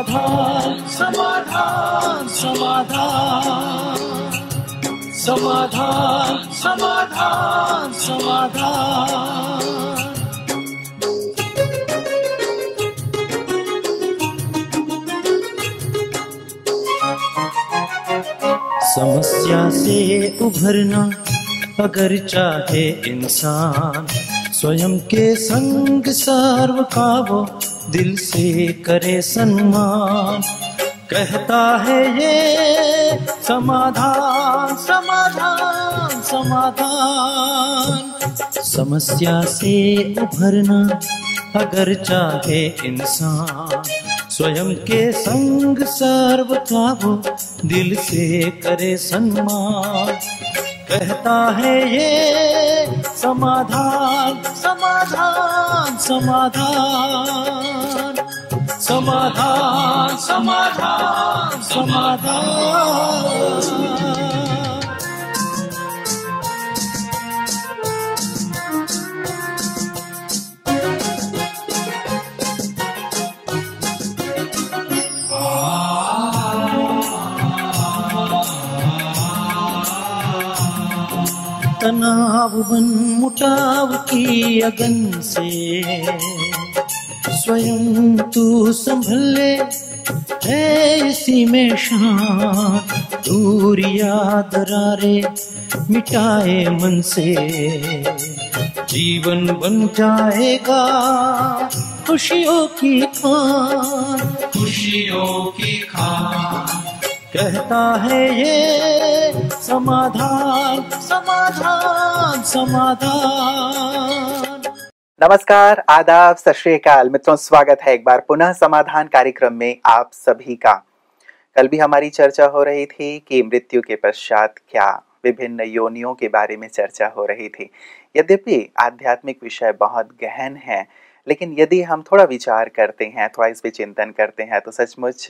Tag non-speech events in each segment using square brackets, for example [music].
समाधान समाधान समाधान समाधान समाधान समाधान समस्या से उभरना अगर चाहे इंसान स्वयं के संग सर्व का वो दिल से करे सम्मान कहता है ये समाधान समाधान समाधान समस्या से उभरना अगर चाहे इंसान स्वयं के संग सर्व का वो दिल से करे सम्मान कहता है ये समाधान समाधान समाधान समाधान समाधान समाधान तनाव बन मुटाव की अगन से स्वयं तू संभल ले है इसी में शान दूरिया दरारे मिटाए मन से जीवन बन जाएगा खुशियों की खान खुशियों की खान कहता है ये समाधान समाधान समाधान नमस्कार आदाब सत श्रीकाल मित्रों स्वागत है एक बार पुनः समाधान कार्यक्रम में आप सभी का कल भी हमारी चर्चा हो रही थी कि मृत्यु के पश्चात क्या विभिन्न योनियों के बारे में चर्चा हो रही थी यद्यपि आध्यात्मिक विषय बहुत गहन है लेकिन यदि हम थोड़ा विचार करते हैं थोड़ा इस पर चिंतन करते हैं तो सचमुच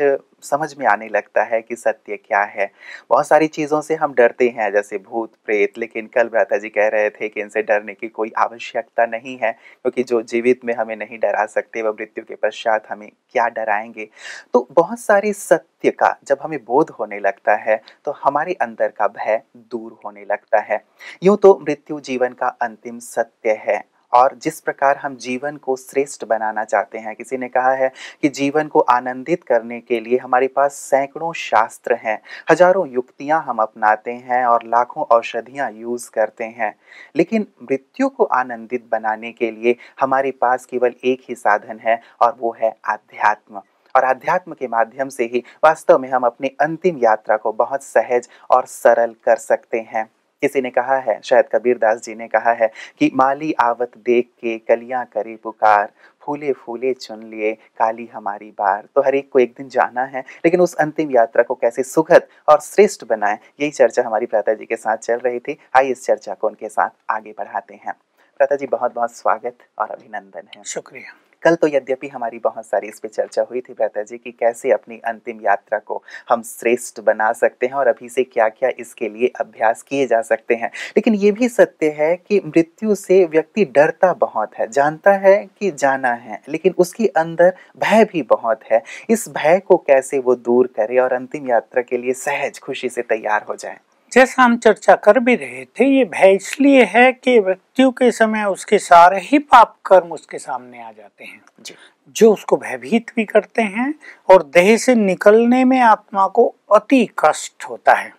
समझ में आने लगता है कि सत्य क्या है बहुत सारी चीज़ों से हम डरते हैं जैसे भूत प्रेत लेकिन कल भ्राता जी कह रहे थे कि इनसे डरने की कोई आवश्यकता नहीं है क्योंकि जो जीवित में हमें नहीं डरा सकते वह मृत्यु के पश्चात हमें क्या डराएंगे तो बहुत सारे सत्य का जब हमें बोध होने लगता है तो हमारे अंदर का भय दूर होने लगता है यूँ तो मृत्यु जीवन का अंतिम सत्य है और जिस प्रकार हम जीवन को श्रेष्ठ बनाना चाहते हैं किसी ने कहा है कि जीवन को आनंदित करने के लिए हमारे पास सैकड़ों शास्त्र हैं हजारों युक्तियां हम अपनाते हैं और लाखों औषधियां यूज करते हैं लेकिन मृत्यु को आनंदित बनाने के लिए हमारे पास केवल एक ही साधन है और वो है आध्यात्म और आध्यात्म के माध्यम से ही वास्तव में हम अपनी अंतिम यात्रा को बहुत सहज और सरल कर सकते हैं किसी ने कहा है शायद कबीर दास जी ने कहा है कि माली आवत देख के कलियां करे पुकार फूले फूले चुन लिए काली हमारी बार तो हर एक को एक दिन जाना है लेकिन उस अंतिम यात्रा को कैसे सुखद और श्रेष्ठ बनाए यही चर्चा हमारी प्राता जी के साथ चल रही थी आइए इस चर्चा को उनके साथ आगे बढ़ाते हैं प्राता जी बहुत बहुत स्वागत और अभिनंदन है शुक्रिया कल तो यद्यपि हमारी बहुत सारी इस पर चर्चा हुई थी बेहतर जी की कैसे अपनी अंतिम यात्रा को हम श्रेष्ठ बना सकते हैं और अभी से क्या क्या इसके लिए अभ्यास किए जा सकते हैं लेकिन ये भी सत्य है कि मृत्यु से व्यक्ति डरता बहुत है जानता है कि जाना है लेकिन उसके अंदर भय भी बहुत है इस भय को कैसे वो दूर करे और अंतिम यात्रा के लिए सहज खुशी से तैयार हो जाए जैसा हम चर्चा कर भी रहे थे ये भय इसलिए है कि मृत्यु के समय उसके सारे ही पाप कर्म उसके सामने आ जाते हैं जो उसको भयभीत भी करते हैं और देह से निकलने में आत्मा को अति कष्ट होता है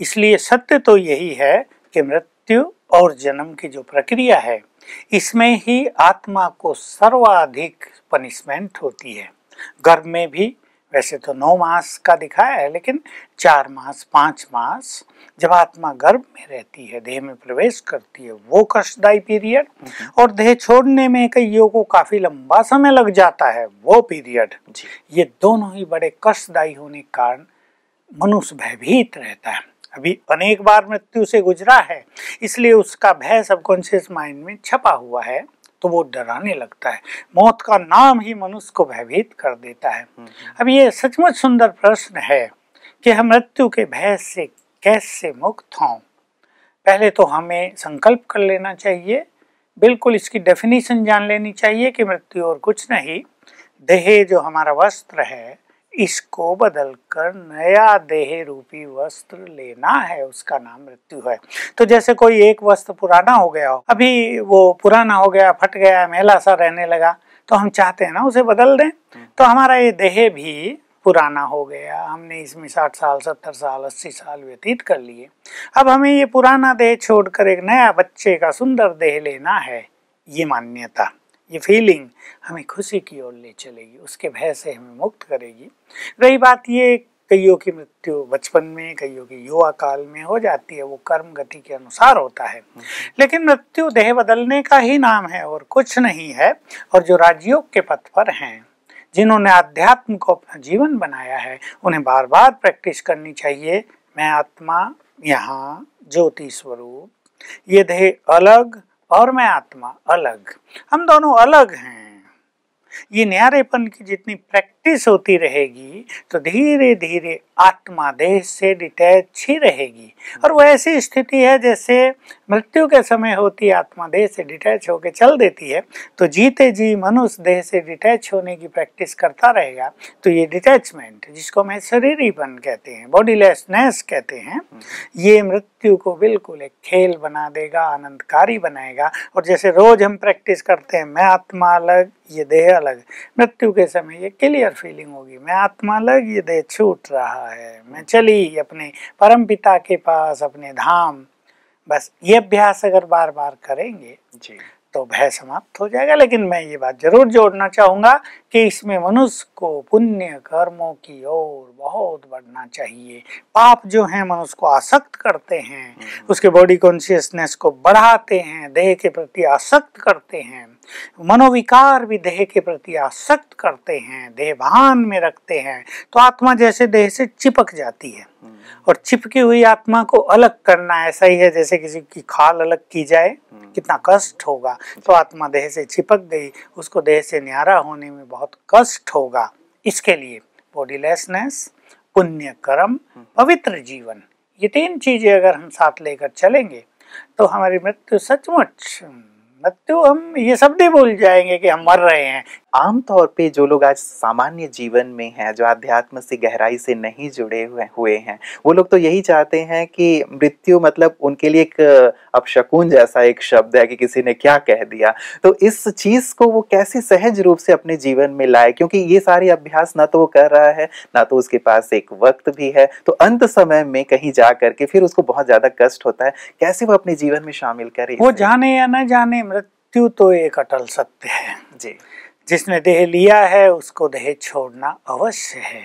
इसलिए सत्य तो यही है कि मृत्यु और जन्म की जो प्रक्रिया है इसमें ही आत्मा को सर्वाधिक पनिशमेंट होती है गर्भ में भी वैसे तो नौ मास का दिखाया है लेकिन चार मास पाँच मास जब आत्मा गर्भ में रहती है देह में प्रवेश करती है वो कष्टदायी पीरियड हम्म। और देह छोड़ने में कईयों को काफी लंबा समय लग जाता है वो पीरियड ये दोनों ही बड़े कष्टदायी होने के कारण मनुष्य भयभीत रहता है अभी अनेक बार मृत्यु से गुजरा है इसलिए उसका भय सबकॉन्शियस माइंड में छपा हुआ है तो वो डराने लगता है मौत का नाम ही मनुष्य को भयभीत कर देता है हम्म, हम्म। अब ये सचमुच सुंदर प्रश्न है कि हम मृत्यु के भय से कैसे मुक्त हों पहले तो हमें संकल्प कर लेना चाहिए बिल्कुल इसकी डेफिनेशन जान लेनी चाहिए कि मृत्यु और कुछ नहीं देह जो हमारा वस्त्र है इसको बदलकर नया देह रूपी वस्त्र लेना है उसका नाम मृत्यु है तो जैसे कोई एक वस्त्र पुराना हो गया हो अभी वो पुराना हो गया फट गया मेला सा रहने लगा तो हम चाहते हैं ना उसे बदल दें तो हमारा ये देह भी पुराना हो गया हमने इसमें साठ साल सत्तर साल अस्सी साल व्यतीत कर लिए अब हमें ये पुराना देह छोड़कर एक नया बच्चे का सुंदर देह लेना है ये मान्यता ये फीलिंग हमें खुशी की ओर ले चलेगी उसके भय से हमें मुक्त करेगी रही बात ये कईयों की मृत्यु बचपन में कईयों की युवा काल में हो जाती है वो कर्म गति के अनुसार होता है लेकिन मृत्यु देह बदलने का ही नाम है और कुछ नहीं है और जो राजयोग के पथ पर हैं जिन्होंने आध्यात्म को अपना जीवन बनाया है उन्हें बार बार प्रैक्टिस करनी चाहिए मैं आत्मा यहाँ ज्योति स्वरूप ये देह अलग और मैं आत्मा अलग हम दोनों अलग हैं ये न्यारेपन की जितनी प्रैक्टिस प्रैक्टिस होती रहेगी तो धीरे धीरे आत्मा देह से डिटैच ही रहेगी और वो ऐसी स्थिति है जैसे मृत्यु के समय होती आत्मा देह से डिटैच होकर चल देती है तो जीते जी मनुष्य देह से डिटैच होने की प्रैक्टिस करता रहेगा तो ये डिटैचमेंट जिसको हम शरीरीपन कहते हैं बॉडीलेसनेस कहते हैं ये मृत्यु को बिल्कुल एक खेल बना देगा आनंदकारी बनाएगा और जैसे रोज हम प्रैक्टिस करते हैं मैं आत्मा अलग ये देह अलग मृत्यु के समय ये क्लियर फीलिंग होगी मैं आत्मा लग ये दे छूट रहा है मैं चली अपने परम पिता के पास अपने धाम बस ये अभ्यास अगर बार बार करेंगे जी तो भय समाप्त हो जाएगा लेकिन मैं ये बात जरूर जोड़ना चाहूंगा कि इसमें मनुष्य को पुण्य कर्मों की ओर बहुत बढ़ना चाहिए पाप जो है मनुष्य को आसक्त करते हैं हम्म। उसके बॉडी कॉन्शियसनेस को बढ़ाते हैं देह के प्रति आसक्त करते हैं मनोविकार भी देह के प्रति आसक्त करते हैं देह भान में रखते हैं तो आत्मा जैसे देह से चिपक जाती है हम्म। और चिपकी हुई आत्मा को अलग करना ऐसा ही है जैसे किसी की खाल अलग की जाए हम्म। कितना कष्ट होगा तो आत्मा देह से चिपक गई उसको देह से न्यारा होने में बहुत कष्ट होगा इसके लिए बॉडीलेसनेस पुण्य कर्म पवित्र जीवन ये तीन चीजें अगर हम साथ लेकर चलेंगे तो हमारी मृत्यु सचमुच मृत्यु हम ये शब्द ही भूल जाएंगे कि हम मर रहे हैं आमतौर पे जो लोग आज सामान्य जीवन में हैं जो अध्यात्म से गहराई से नहीं जुड़े हुए हुए हैं वो लोग तो यही चाहते हैं कि मृत्यु मतलब उनके लिए एक अपशकुन जैसा एक शब्द है कि किसी ने क्या कह दिया तो इस चीज़ को वो कैसे सहज रूप से अपने जीवन में लाए क्योंकि ये सारे अभ्यास ना तो वो कर रहा है ना तो उसके पास एक वक्त भी है तो अंत समय में कहीं जा करके फिर उसको बहुत ज़्यादा कष्ट होता है कैसे वो अपने जीवन में शामिल करे वो जाने या ना जाने मृत्यु तो एक अटल सत्य है जी जिसने देह लिया है उसको देह छोड़ना अवश्य है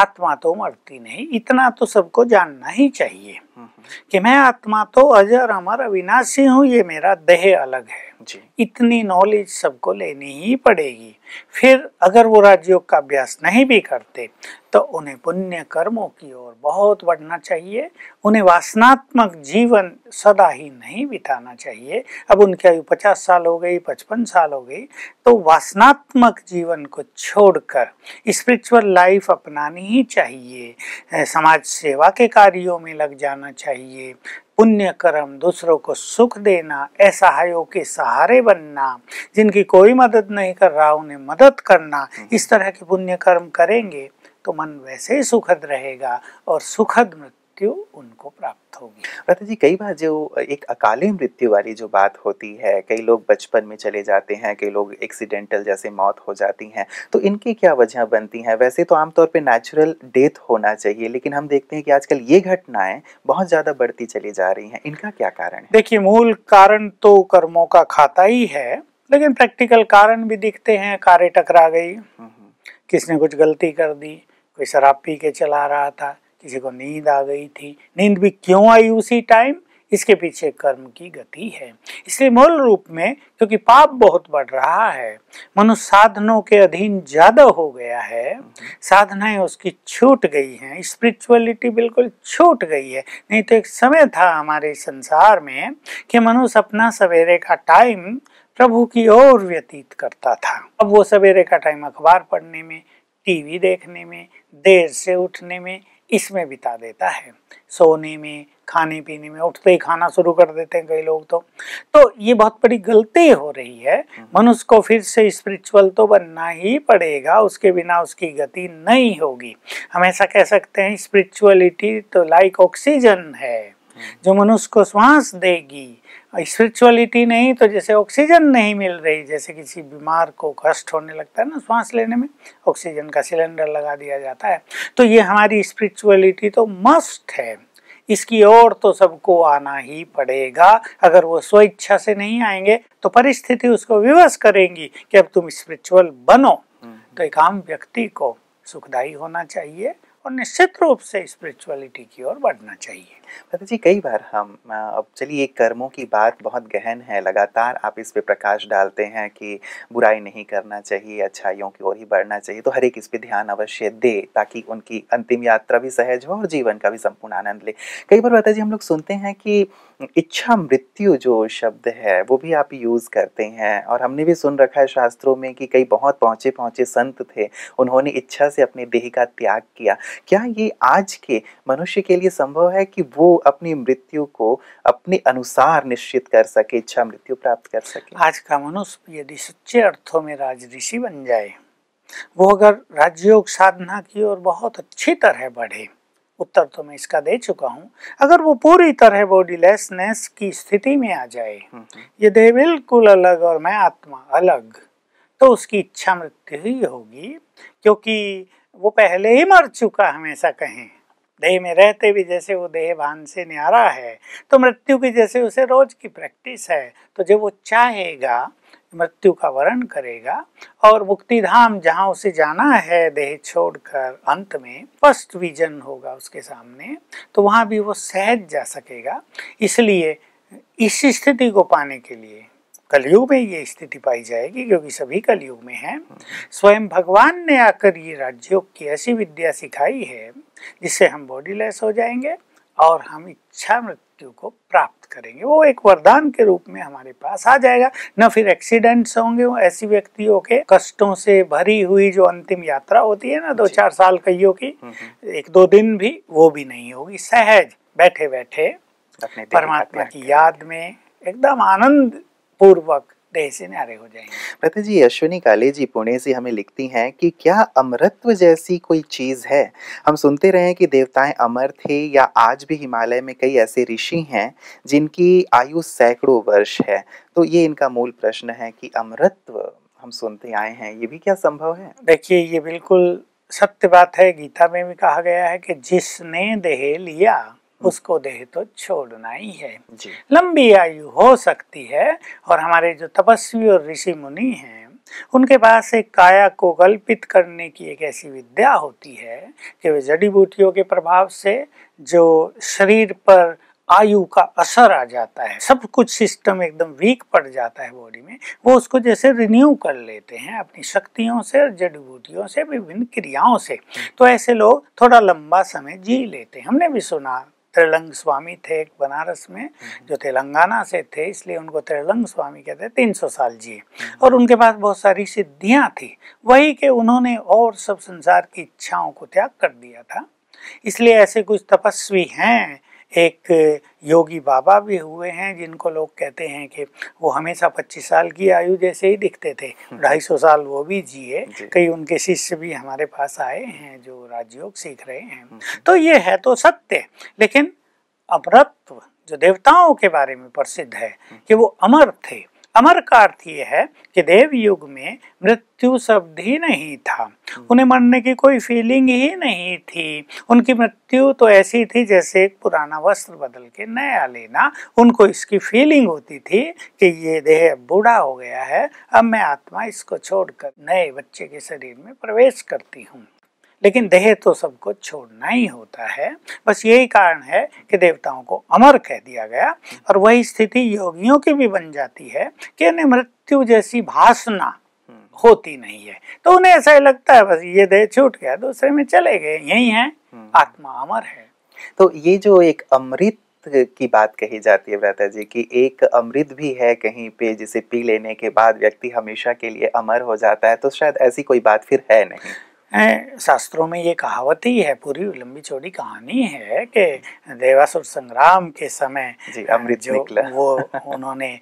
आत्मा तो मरती नहीं इतना तो सबको जानना ही चाहिए हम्म। कि मैं आत्मा तो अजर अमर अविनाशी हूँ ये मेरा देह अलग है जी इतनी नॉलेज सबको लेनी ही पड़ेगी फिर अगर वो राजयोग का अभ्यास नहीं भी करते तो उन्हें पुण्य कर्मों की ओर बहुत बढ़ना चाहिए उन्हें वासनात्मक जीवन सदा ही नहीं बिताना चाहिए अब उनकी आयु पचास साल हो गई पचपन साल हो गई तो वासनात्मक जीवन को छोड़कर स्पिरिचुअल लाइफ अपनानी ही चाहिए समाज सेवा के कार्यों में लग जाना करना चाहिए पुण्य कर्म दूसरों को सुख देना असहायों के सहारे बनना जिनकी कोई मदद नहीं कर रहा उन्हें मदद करना हम्म। इस तरह के पुण्य कर्म करेंगे तो मन वैसे ही सुखद रहेगा और सुखद मृत्यु मृत्यु उनको प्राप्त होगी माता जी कई बार जो एक अकाली मृत्यु वाली जो बात होती है कई लोग बचपन में चले जाते हैं कई लोग एक्सीडेंटल जैसे मौत हो जाती हैं तो इनकी क्या वजह बनती हैं वैसे तो आमतौर पर नेचुरल डेथ होना चाहिए लेकिन हम देखते हैं कि आजकल ये घटनाएं बहुत ज़्यादा बढ़ती चली जा रही हैं इनका क्या कारण है देखिए मूल कारण तो कर्मों का खाता ही है लेकिन प्रैक्टिकल कारण भी दिखते हैं कारें टकरा गई हम्म, हम्म। किसने कुछ गलती कर दी कोई शराब पी के चला रहा था किसी को नींद आ गई थी नींद भी क्यों आई उसी टाइम इसके पीछे कर्म की गति है इसलिए मूल रूप में क्योंकि पाप बहुत बढ़ रहा है मनुष्य साधनों के अधीन ज्यादा हो गया है साधनाएं उसकी छूट गई हैं स्पिरिचुअलिटी बिल्कुल छूट गई है नहीं तो एक समय था हमारे संसार में कि मनुष्य अपना सवेरे का टाइम प्रभु की ओर व्यतीत करता था अब वो सवेरे का टाइम अखबार पढ़ने में टीवी देखने में देर से उठने में इसमें बिता देता है सोने में खाने पीने में उठते ही खाना शुरू कर देते हैं कई लोग तो तो ये बहुत बड़ी गलती हो रही है हम्म। मनुष्य को फिर से स्पिरिचुअल तो बनना ही पड़ेगा उसके बिना उसकी गति नहीं होगी हम ऐसा कह सकते हैं स्पिरिचुअलिटी तो लाइक ऑक्सीजन है हम्म। जो मनुष्य को श्वास देगी स्पिरिचुअलिटी नहीं तो जैसे ऑक्सीजन नहीं मिल रही जैसे किसी बीमार को कष्ट होने लगता है ना श्वास लेने में ऑक्सीजन का सिलेंडर लगा दिया जाता है तो ये हमारी स्पिरिचुअलिटी तो मस्ट है इसकी ओर तो सबको आना ही पड़ेगा अगर वो स्वेच्छा से नहीं आएंगे तो परिस्थिति उसको विवश करेंगी कि अब तुम स्पिरिचुअल बनो तो एक आम व्यक्ति को सुखदायी होना चाहिए और निश्चित रूप से स्पिरिचुअलिटी की ओर बढ़ना चाहिए पता जी कई बार हम अब चलिए कर्मों की बात बहुत गहन है लगातार आप इस पे प्रकाश डालते हैं कि बुराई नहीं करना चाहिए अच्छाइयों की ओर ही बढ़ना चाहिए तो हर एक इस पे ध्यान अवश्य दे ताकि उनकी अंतिम यात्रा भी सहज हो और जीवन का भी संपूर्ण आनंद ले कई बार पता जी हम लोग सुनते हैं कि इच्छा मृत्यु जो शब्द है वो भी आप यूज़ करते हैं और हमने भी सुन रखा है शास्त्रों में कि कई बहुत पहुंचे पहुंचे संत थे उन्होंने इच्छा से अपने देह का त्याग किया क्या ये आज के मनुष्य के लिए संभव है कि वो अपनी मृत्यु को अपने अनुसार निश्चित कर सके इच्छा मृत्यु प्राप्त कर सके आज का मनुष्य यदि सच्चे अर्थों में राजऋषि बन जाए वो अगर राजयोग साधना की ओर बहुत अच्छी तरह बढ़े उत्तर तो मैं इसका दे चुका हूँ अगर वो पूरी तरह बॉडीलेसनेस की स्थिति में आ जाए हम्म, हम्म। ये बिल्कुल अलग और मैं आत्मा अलग तो उसकी इच्छा मृत्यु ही होगी क्योंकि वो पहले ही मर चुका हमेशा कहें देह में रहते भी जैसे वो देह भान से न्यारा है तो मृत्यु की जैसे उसे रोज की प्रैक्टिस है तो जब वो चाहेगा मृत्यु का वरण करेगा और मुक्तिधाम जहाँ उसे जाना है देह छोड़कर अंत में फर्स्ट विजन होगा उसके सामने तो वहाँ भी वो सहज जा सकेगा इसलिए इस स्थिति को पाने के लिए कलयुग में ये स्थिति पाई जाएगी क्योंकि सभी कलयुग में है स्वयं भगवान ने आकर ये राजयोग की ऐसी विद्या सिखाई है जिससे हम बॉडीलेस हो जाएंगे और हम इच्छा मृत्यु को प्राप्त करेंगे वो एक वरदान के रूप में हमारे पास आ जाएगा न फिर एक्सीडेंट्स होंगे वो ऐसी व्यक्तियों के कष्टों से भरी हुई जो अंतिम यात्रा होती है ना दो चार साल कईयों की हम्म, हम्म। एक दो दिन भी वो भी नहीं होगी सहज बैठे बैठे परमात्मा की याद में एकदम आनंद पूर्वक देह से हो जाएंगे प्रति जी अश्विनी काले जी पुणे से हमें लिखती हैं कि क्या अमृत्व जैसी कोई चीज है हम सुनते रहे कि देवताएं अमर थे या आज भी हिमालय में कई ऐसे ऋषि हैं जिनकी आयु सैकड़ों वर्ष है तो ये इनका मूल प्रश्न है कि अमृत्व हम सुनते आए हैं ये भी क्या संभव है देखिए ये बिल्कुल सत्य बात है गीता में भी कहा गया है कि जिसने देह लिया हम्म। उसको देह तो छोड़ना ही है लंबी आयु हो सकती है और हमारे जो तपस्वी और ऋषि मुनि हैं उनके पास एक काया को कल्पित करने की एक ऐसी विद्या होती है कि वे जड़ी बूटियों के प्रभाव से जो शरीर पर आयु का असर आ जाता है सब कुछ सिस्टम एकदम वीक पड़ जाता है बॉडी में वो उसको जैसे रिन्यू कर लेते हैं अपनी शक्तियों से और जड़ी बूटियों से विभिन्न क्रियाओं से हम्म। तो ऐसे लोग थोड़ा लंबा समय जी लेते हैं हमने भी सुना त्रिलंग स्वामी थे एक बनारस में हम्म। जो तेलंगाना से थे इसलिए उनको त्रिलंग स्वामी कहते तीन सौ साल जिए हम्म। और उनके पास बहुत सारी सिद्धियाँ थी वही कि उन्होंने और सब संसार की इच्छाओं को त्याग कर दिया था इसलिए ऐसे कुछ तपस्वी हैं एक योगी बाबा भी हुए हैं जिनको लोग कहते हैं कि वो हमेशा पच्चीस साल की आयु जैसे ही दिखते थे हम्म। ढाई सौ साल वो भी जिए कई उनके शिष्य भी हमारे पास आए हैं जो राजयोग सीख रहे हैं हम्म, हम्म। तो ये है तो सत्य लेकिन अमरत्व जो देवताओं के बारे में प्रसिद्ध है कि वो अमर थे अमर का अर्थ ये है कि देव युग में मृत्यु शब्द ही नहीं था हम्म। उन्हें मरने की कोई फीलिंग ही नहीं थी उनकी मृत्यु तो ऐसी थी जैसे एक पुराना वस्त्र बदल के नया लेना उनको इसकी फीलिंग होती थी कि ये देह बूढ़ा हो गया है अब मैं आत्मा इसको छोड़कर नए बच्चे के शरीर में प्रवेश करती हूँ लेकिन देह तो सबको छोड़ना ही होता है बस यही कारण है कि देवताओं को अमर कह दिया गया और वही स्थिति योगियों की भी बन जाती है कि उन्हें मृत्यु जैसी भाषना हम्म। होती नहीं है तो उन्हें ऐसा ही लगता है बस ये देह छूट गया दूसरे में चले गए यही है हम्म। आत्मा अमर है तो ये जो एक अमृत की बात कही जाती है व्रता जी की एक अमृत भी है कहीं पे जिसे पी लेने के बाद व्यक्ति हमेशा के लिए अमर हो जाता है तो शायद ऐसी कोई बात फिर है नहीं शास्त्रों में ये कहावत ही है पूरी लंबी चौड़ी कहानी है कि देवासुर संग्राम के समय अमृत जो निकला। वो उन्होंने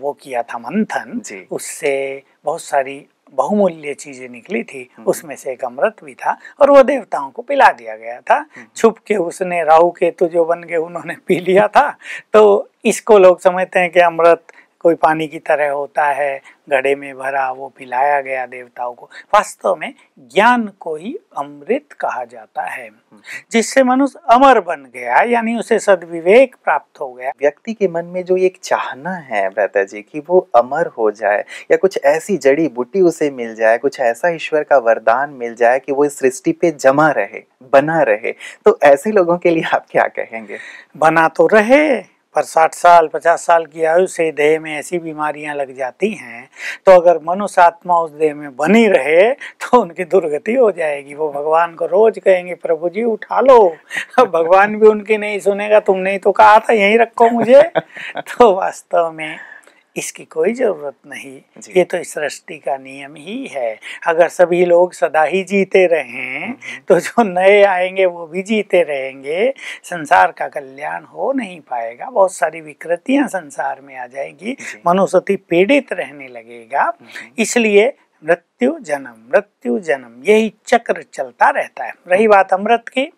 वो किया था मंथन उससे बहुत सारी बहुमूल्य चीजें निकली थी हम्म। उसमें से एक अमृत भी था और वो देवताओं को पिला दिया गया था हम्म। छुप के उसने राहु केतु जो बन गए उन्होंने पी लिया था तो इसको लोग समझते हैं कि अमृत कोई पानी की तरह होता है घड़े में भरा वो पिलाया गया देवताओं को वास्तव में ज्ञान को ही अमृत कहा जाता है हम्म। जिससे मनुष्य अमर बन गया यानी उसे सदविवेक प्राप्त हो गया व्यक्ति के मन में जो एक चाहना है भ्राता जी कि वो अमर हो जाए या कुछ ऐसी जड़ी बूटी उसे मिल जाए कुछ ऐसा ईश्वर का वरदान मिल जाए कि वो इस सृष्टि पे जमा रहे बना रहे तो ऐसे लोगों के लिए आप क्या कहेंगे बना तो रहे पर 60 साल 50 साल की आयु से देह में ऐसी बीमारियां लग जाती हैं तो अगर मनुष्य आत्मा उस देह में बनी रहे तो उनकी दुर्गति हो जाएगी वो भगवान को रोज कहेंगे प्रभु जी उठा लो भगवान भी उनकी नहीं सुनेगा तुमने ही तो कहा था यहीं रखो मुझे [laughs] तो वास्तव में इसकी कोई ज़रूरत नहीं ये तो सृष्टि का नियम ही है अगर सभी लोग सदा ही जीते रहें हम्म, हम्म। तो जो नए आएंगे वो भी जीते रहेंगे संसार का कल्याण हो नहीं पाएगा बहुत सारी विकृतियां संसार में आ जाएगी मनुस्वती पीड़ित रहने लगेगा हम्म, इसलिए मृत्यु जन्म मृत्यु जन्म यही चक्र चलता रहता है रही बात अमृत की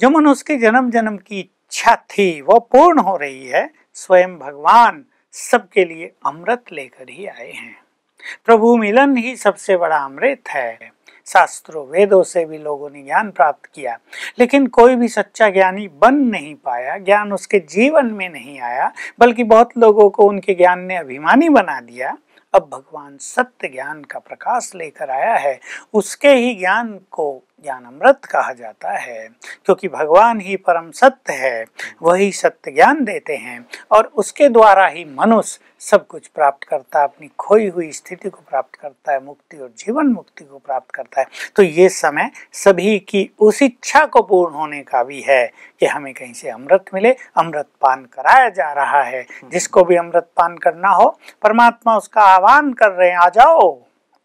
जो मनुष्य के जन्म जन्म की इच्छा थी वो पूर्ण हो रही है स्वयं भगवान सबके लिए अमृत लेकर ही आए हैं प्रभु मिलन ही सबसे बड़ा अमृत है शास्त्रों वेदों से भी लोगों ने ज्ञान प्राप्त किया लेकिन कोई भी सच्चा ज्ञानी बन नहीं पाया ज्ञान उसके जीवन में नहीं आया बल्कि बहुत लोगों को उनके ज्ञान ने अभिमानी बना दिया अब भगवान सत्य ज्ञान का प्रकाश लेकर आया है उसके ही ज्ञान को ज्ञानमृत कहा जाता है क्योंकि भगवान ही परम सत्य है वही सत्य ज्ञान देते हैं और उसके द्वारा ही मनुष्य सब कुछ प्राप्त करता है अपनी खोई हुई स्थिति को प्राप्त करता है मुक्ति और जीवन मुक्ति को प्राप्त करता है तो ये समय सभी की उस इच्छा को पूर्ण होने का भी है कि हमें कहीं से अमृत मिले अमृत पान कराया जा रहा है जिसको भी अमृत पान करना हो परमात्मा उसका आह्वान कर रहे हैं आ जाओ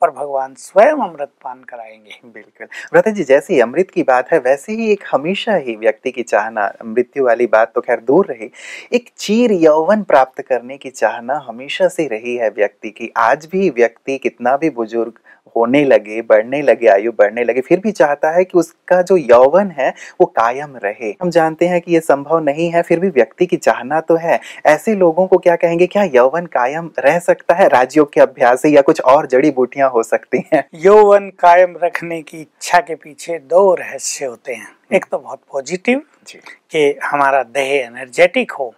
और भगवान स्वयं अमृत पान कराएंगे बिल्कुल व्रता जी जैसी अमृत की बात है वैसे ही एक हमेशा ही व्यक्ति की चाहना मृत्यु वाली बात तो खैर दूर रही एक चीर यौवन प्राप्त करने की चाहना हमेशा से रही है व्यक्ति की आज भी व्यक्ति कितना भी बुजुर्ग होने लगे बढ़ने लगे आयु बढ़ने लगे फिर भी चाहता है कि उसका जो यौवन है वो कायम रहे हम जानते हैं कि ये संभव नहीं है फिर भी व्यक्ति की चाहना तो है ऐसे लोगों को क्या कहेंगे क्या यौवन कायम रह सकता है राजयोग के अभ्यास से या कुछ और जड़ी बूटियां हो सकती हैं यौवन कायम रखने की इच्छा के पीछे दो रहस्य होते हैं हम्म। एक तो बहुत पॉजिटिव कि हमारा देह एनर्जेटिक हो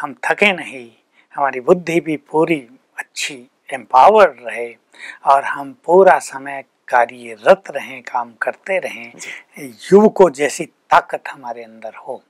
हम थके नहीं हमारी बुद्धि भी पूरी अच्छी एम्पावर्ड रहे और हम पूरा समय कार्यरत रहें काम करते रहें युवकों जैसी ताकत हमारे अंदर हो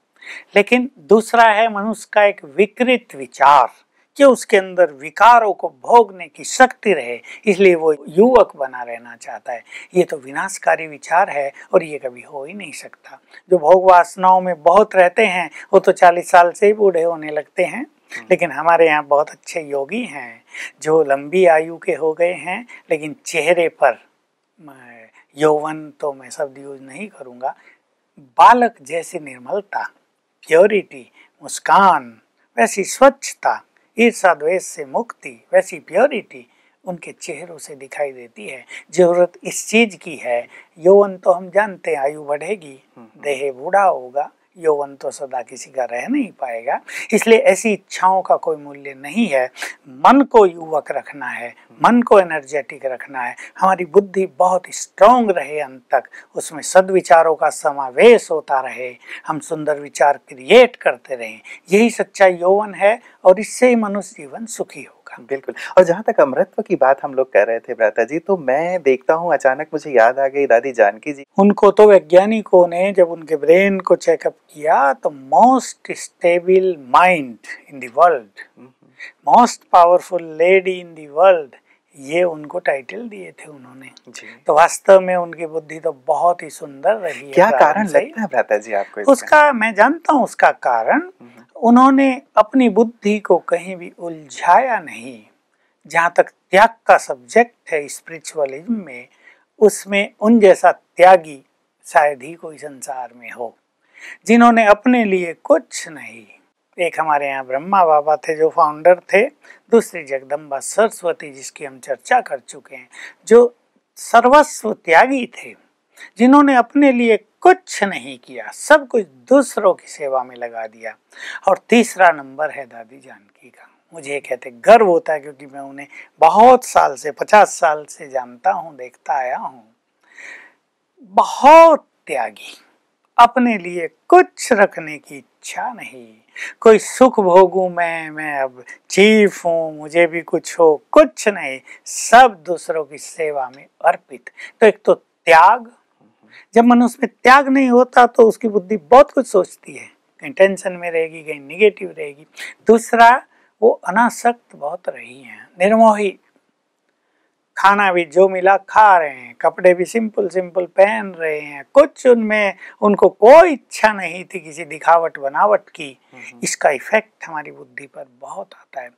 लेकिन दूसरा है मनुष्य का एक विकृत विचार कि उसके अंदर विकारों को भोगने की शक्ति रहे इसलिए वो युवक बना रहना चाहता है ये तो विनाशकारी विचार है और ये कभी हो ही नहीं सकता जो भोग वासनाओं में बहुत रहते हैं वो तो चालीस साल से ही बूढ़े होने लगते हैं हम्म। लेकिन हमारे यहाँ बहुत अच्छे योगी हैं जो लंबी आयु के हो गए हैं लेकिन चेहरे पर यौवन तो मैं शब्द यूज नहीं करूँगा बालक जैसी निर्मलता प्योरिटी मुस्कान वैसी स्वच्छता ईर्षा द्वेष से मुक्ति वैसी प्योरिटी उनके चेहरों से दिखाई देती है जरूरत इस चीज की है यौवन तो हम जानते हैं आयु बढ़ेगी हम्म, हम्म। देह बूढ़ा होगा यौवन तो सदा किसी का रह नहीं पाएगा इसलिए ऐसी इच्छाओं का कोई मूल्य नहीं है मन को युवक रखना है मन को एनर्जेटिक रखना है हमारी बुद्धि बहुत स्ट्रांग रहे अंत तक उसमें सदविचारों का समावेश होता रहे हम सुंदर विचार क्रिएट करते रहें यही सच्चा यौवन है और इससे ही मनुष्य जीवन सुखी हो बिल्कुल और जहाँ तक अमृतत्व की बात हम लोग कर रहे थे भ्राता जी तो मैं देखता हूँ अचानक मुझे याद आ गई दादी जानकी जी उनको तो वैज्ञानिकों ने जब उनके ब्रेन को चेकअप किया तो most stable mind in the world hmm. Most powerful lady in the world ये उनको टाइटल दिए थे उन्होंने तो वास्तव में उनकी बुद्धि तो बहुत ही सुंदर रही क्या है कारण लगता है भ्राता जी आपको उसका मैं जानता हूँ उसका कारण हम्म। उन्होंने अपनी बुद्धि को कहीं भी उलझाया नहीं जहाँ तक त्याग का सब्जेक्ट है स्पिरिचुअलिज्म में उसमें उन जैसा त्यागी शायद ही कोई संसार में हो जिन्होंने अपने लिए कुछ नहीं एक हमारे यहाँ ब्रह्मा बाबा थे जो फाउंडर थे दूसरी जगदम्बा सरस्वती जिसकी हम चर्चा कर चुके हैं जो सर्वस्व त्यागी थे जिन्होंने अपने लिए कुछ नहीं किया सब कुछ दूसरों की सेवा में लगा दिया और तीसरा नंबर है दादी जानकी का मुझे कहते गर्व होता है क्योंकि मैं उन्हें बहुत साल से पचास साल से जानता हूँ देखता आया हूँ बहुत त्यागी अपने लिए कुछ रखने की इच्छा नहीं कोई सुख भोगू मैं मैं अब चीफ हूँ मुझे भी कुछ हो कुछ नहीं सब दूसरों की सेवा में अर्पित तो एक तो त्याग जब मनुष्य में त्याग नहीं होता तो उसकी बुद्धि बहुत कुछ सोचती है कहीं टेंशन में रहेगी कहीं निगेटिव रहेगी दूसरा वो अनासक्त बहुत रही है निर्मोही खाना भी जो मिला खा रहे हैं कपड़े भी सिंपल सिंपल पहन रहे हैं कुछ उनमें उनको कोई इच्छा नहीं थी किसी दिखावट बनावट की हम्म। इसका इफेक्ट हमारी बुद्धि पर बहुत आता है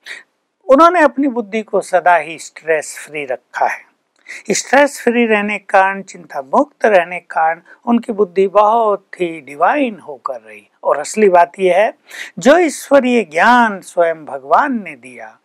उन्होंने अपनी बुद्धि को सदा ही स्ट्रेस फ्री रखा है स्ट्रेस फ्री रहने के कारण चिंता मुक्त रहने के कारण उनकी बुद्धि बहुत ही डिवाइन होकर रही और असली बात यह है जो ईश्वरीय ज्ञान स्वयं भगवान ने दिया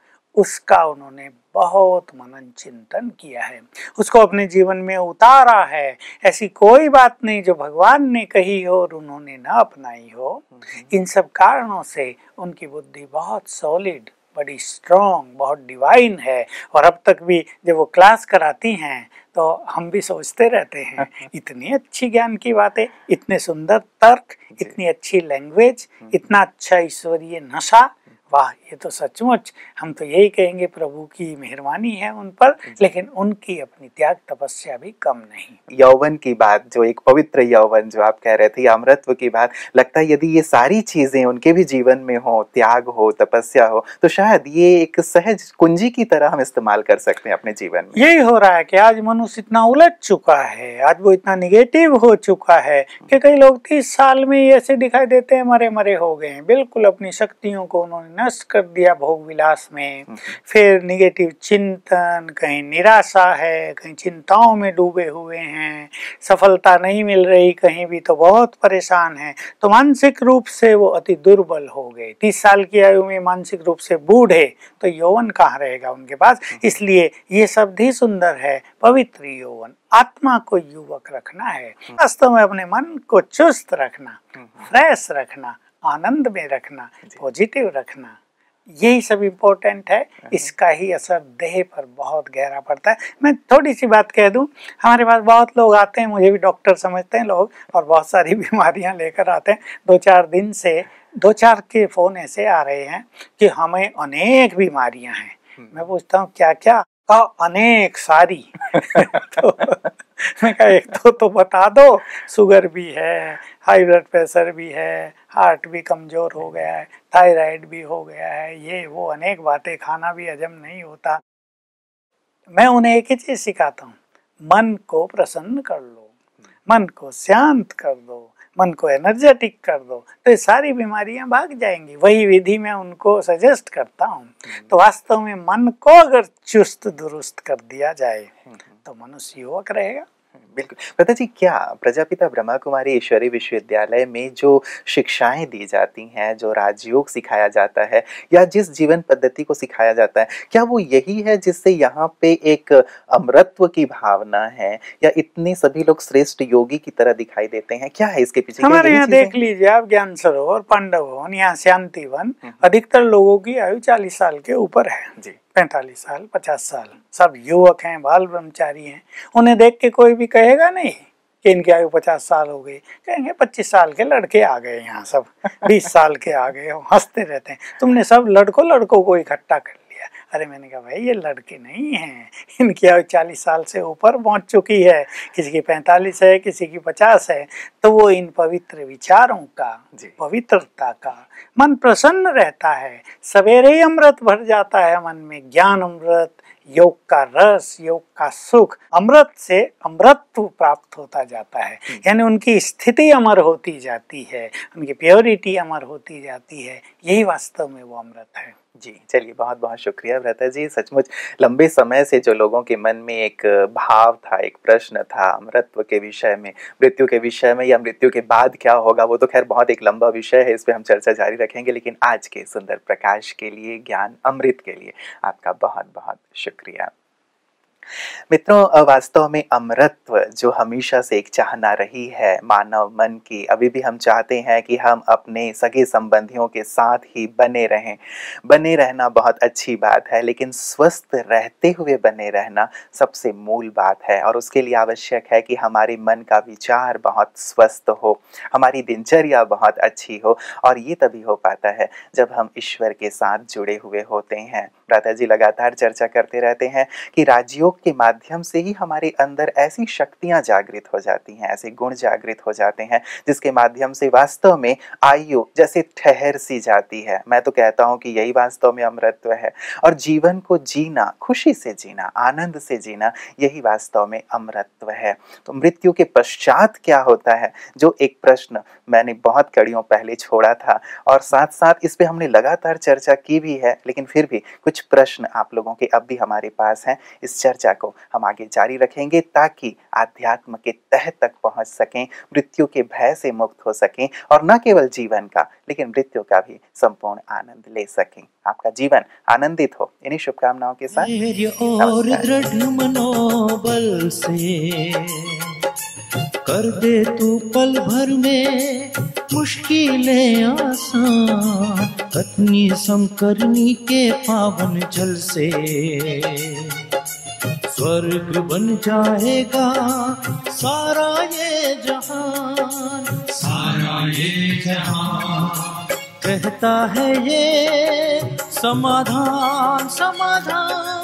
उसका उन्होंने बहुत मनन चिंतन किया है उसको अपने जीवन में उतारा है ऐसी कोई बात नहीं जो भगवान ने कही हो और उन्होंने ना अपनाई हो हम्म। इन सब कारणों से उनकी बुद्धि बहुत सॉलिड बड़ी स्ट्रॉन्ग बहुत डिवाइन है और अब तक भी जब वो क्लास कराती हैं तो हम भी सोचते रहते हैं [laughs] इतनी अच्छी ज्ञान की बातें इतने सुंदर तर्क इतनी अच्छी लैंग्वेज हम्म। इतना अच्छा ईश्वरीय नशा वाह ये तो सचमुच हम तो यही कहेंगे प्रभु की मेहरबानी है उन पर लेकिन उनकी अपनी त्याग तपस्या भी कम नहीं यौवन की बात जो एक पवित्र यौवन जो आप कह रहे थे अमृतत्व की बात लगता है यदि ये सारी चीजें उनके भी जीवन में हो त्याग हो तपस्या हो तो शायद ये एक सहज कुंजी की तरह हम इस्तेमाल कर सकते हैं अपने जीवन में यही हो रहा है कि आज मनुष्य इतना उलझ चुका है आज वो इतना निगेटिव हो चुका है कि कई लोग तीस साल में ऐसे दिखाई देते हैं मरे मरे हो गए बिल्कुल अपनी शक्तियों को उन्होंने नष्ट कर दिया भोग विलास में हम्म, हम्म। फिर निगेटिव चिंतन कहीं निराशा है कहीं चिंताओं में डूबे हुए हैं सफलता नहीं मिल रही कहीं भी तो बहुत परेशान है तो मानसिक रूप से वो अति दुर्बल हो गए तीस साल की आयु में मानसिक रूप से बूढ़े तो यौवन कहाँ रहेगा उनके पास हम्म, इसलिए ये शब्द ही सुंदर है पवित्र यौवन आत्मा को युवक रखना है वास्तव में अपने मन को चुस्त रखना फ्रेश रखना आनंद में रखना पॉजिटिव रखना यही सब इम्पोर्टेंट है हाँ। इसका ही असर देह पर बहुत गहरा पड़ता है मैं थोड़ी सी बात कह दूं हमारे पास बहुत लोग आते हैं मुझे भी डॉक्टर समझते हैं लोग और बहुत सारी [laughs] बीमारियां लेकर आते हैं दो चार दिन से दो चार के फ़ोन ऐसे आ रहे हैं कि हमें अनेक बीमारियां हैं हम्म। मैं पूछता हूँ क्या क्या अनेक सारी [laughs] तो मैं कहा एक तो तो बता दो शुगर भी है हाई ब्लड प्रेशर भी है हार्ट भी कमज़ोर हो गया है थायराइड भी हो गया है ये वो अनेक बातें खाना भी हजम नहीं होता मैं उन्हें एक ही चीज़ सिखाता हूँ मन को प्रसन्न कर लो मन को शांत कर दो मन को एनर्जेटिक कर दो तो ये सारी बीमारियां भाग जाएंगी वही विधि मैं उनको सजेस्ट करता हूँ तो वास्तव में मन को अगर चुस्त दुरुस्त कर दिया जाए तो मनुष्य युवक रहेगा बिल्कुल पता जी क्या प्रजापिता ब्रह्मा कुमारी ईश्वरी विश्वविद्यालय में जो शिक्षाएं दी जाती हैं जो राजयोग सिखाया जाता है या जिस जीवन पद्धति को सिखाया जाता है क्या वो यही है जिससे यहाँ पे एक अमृतत्व की भावना है या इतने सभी लोग श्रेष्ठ योगी की तरह दिखाई देते हैं क्या है इसके पीछे हमारे यहाँ देख लीजिए आप ज्ञान सरोवर पांडव भवन यहाँ शांति वन हम्म। अधिकतर लोगों की आयु चालीस साल के ऊपर है जी पैंतालीस साल पचास साल सब युवक हैं बाल ब्रह्मचारी हैं उन्हें देख के कोई भी कहेगा नहीं कि इनकी आयु पचास साल हो गई कहेंगे पच्चीस साल के लड़के आ गए यहाँ सब बीस साल के आ गए हंसते रहते हैं तुमने सब लड़कों लड़कों को इकट्ठा कर अरे मैंने कहा भाई ये लड़के नहीं हैं इनकी अब चालीस साल से ऊपर पहुंच चुकी है किसी की पैंतालीस है किसी की पचास है तो वो इन पवित्र विचारों का पवित्रता का मन प्रसन्न रहता है सवेरे ही अमृत भर जाता है मन में ज्ञान अमृत योग का रस योग का सुख अमृत से अमृतत्व प्राप्त होता जाता है हम्म। यानी उनकी स्थिति अमर होती जाती है उनकी प्योरिटी अमर होती जाती है यही वास्तव में वो अमृत है जी चलिए बहुत बहुत शुक्रिया व्रता जी सचमुच लंबे समय से जो लोगों के मन में एक भाव था एक प्रश्न था अमृतत्व के विषय में मृत्यु के विषय में या मृत्यु के बाद क्या होगा वो तो खैर बहुत एक लंबा विषय है इस पर हम चर्चा जारी रखेंगे लेकिन आज के सुंदर प्रकाश के लिए ज्ञान अमृत के लिए आपका बहुत बहुत शुक्रिया मित्रों वास्तव में अमृतत्व जो हमेशा से एक चाहना रही है मानव मन की अभी भी हम चाहते हैं कि हम अपने सगे संबंधियों के साथ ही बने रहें बने रहना बहुत अच्छी बात है लेकिन स्वस्थ रहते हुए बने रहना सबसे मूल बात है और उसके लिए आवश्यक है कि हमारे मन का विचार बहुत स्वस्थ हो हमारी दिनचर्या बहुत अच्छी हो और ये तभी हो पाता है जब हम ईश्वर के साथ जुड़े हुए होते हैं राधा जी लगातार चर्चा करते रहते हैं कि राज्यों योग के माध्यम से ही हमारे अंदर ऐसी शक्तियां जागृत हो जाती हैं ऐसे गुण जागृत हो जाते हैं जिसके माध्यम से वास्तव में आयु जैसे ठहर सी जाती है मैं तो कहता हूं कि यही वास्तव में अमृतत्व है और जीवन को जीना खुशी से जीना आनंद से जीना यही वास्तव में अमृतत्व है तो मृत्यु के पश्चात क्या होता है जो एक प्रश्न मैंने बहुत कड़ियों पहले छोड़ा था और साथ साथ इस पर हमने लगातार चर्चा की भी है लेकिन फिर भी कुछ प्रश्न आप लोगों के अब भी हमारे पास हैं इस चर्चा चर्चा को हम आगे जारी रखेंगे ताकि आध्यात्म के तह तक पहुंच सकें मृत्यु के भय से मुक्त हो सकें और न केवल जीवन का लेकिन मृत्यु का भी संपूर्ण आनंद ले सकें आपका जीवन आनंदित हो इन्हीं शुभकामनाओं के साथ कर दे तू पल भर में मुश्किलें आसान पत्नी समकरणी के पावन जल से स्वर्ग बन जाएगा सारा ये जहान सारा ये जहान कहता है ये समाधान समाधान